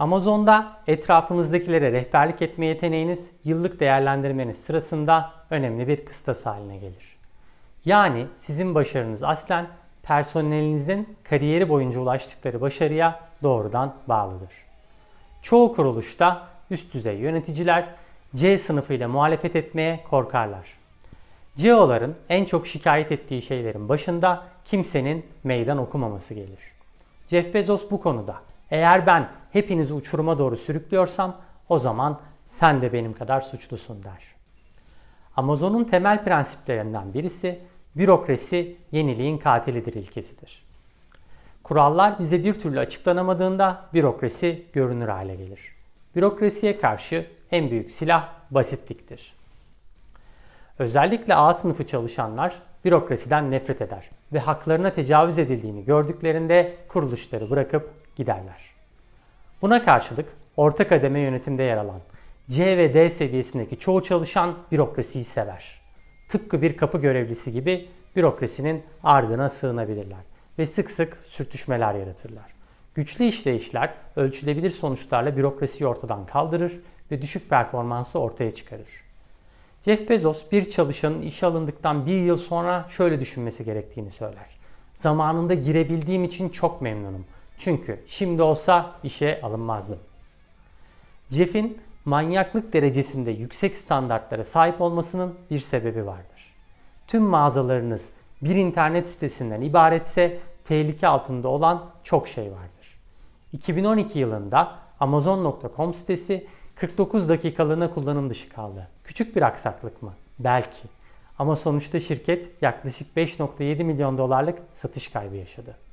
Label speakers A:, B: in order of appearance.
A: Amazon'da etrafınızdakilere rehberlik etme yeteneğiniz yıllık değerlendirmeniz sırasında önemli bir kıstas haline gelir. Yani sizin başarınız aslen personelinizin kariyeri boyunca ulaştıkları başarıya doğrudan bağlıdır. Çoğu kuruluşta üst düzey yöneticiler C sınıfı ile muhalefet etmeye korkarlar. CEO'ların en çok şikayet ettiği şeylerin başında kimsenin meydan okumaması gelir. Jeff Bezos bu konuda eğer ben hepinizi uçuruma doğru sürüklüyorsam o zaman sen de benim kadar suçlusun der. Amazon'un temel prensiplerinden birisi bürokrasi yeniliğin katilidir ilkesidir. Kurallar bize bir türlü açıklanamadığında bürokrasi görünür hale gelir. Bürokrasiye karşı en büyük silah basitliktir. Özellikle A sınıfı çalışanlar bürokrasiden nefret eder ve haklarına tecavüz edildiğini gördüklerinde kuruluşları bırakıp giderler. Buna karşılık orta kademe yönetimde yer alan C ve D seviyesindeki çoğu çalışan bürokrasiyi sever. Tıpkı bir kapı görevlisi gibi bürokrasinin ardına sığınabilirler ve sık sık sürtüşmeler yaratırlar. Güçlü işleyişler ölçülebilir sonuçlarla bürokrasiyi ortadan kaldırır ve düşük performansı ortaya çıkarır. Jeff Bezos bir çalışanın işe alındıktan bir yıl sonra şöyle düşünmesi gerektiğini söyler. Zamanında girebildiğim için çok memnunum çünkü şimdi olsa işe alınmazdım. Jeff'in manyaklık derecesinde yüksek standartlara sahip olmasının bir sebebi vardır. Tüm mağazalarınız bir internet sitesinden ibaretse tehlike altında olan çok şey vardır. 2012 yılında Amazon.com sitesi 49 dakikalığına kullanım dışı kaldı. Küçük bir aksaklık mı? Belki. Ama sonuçta şirket yaklaşık 5.7 milyon dolarlık satış kaybı yaşadı.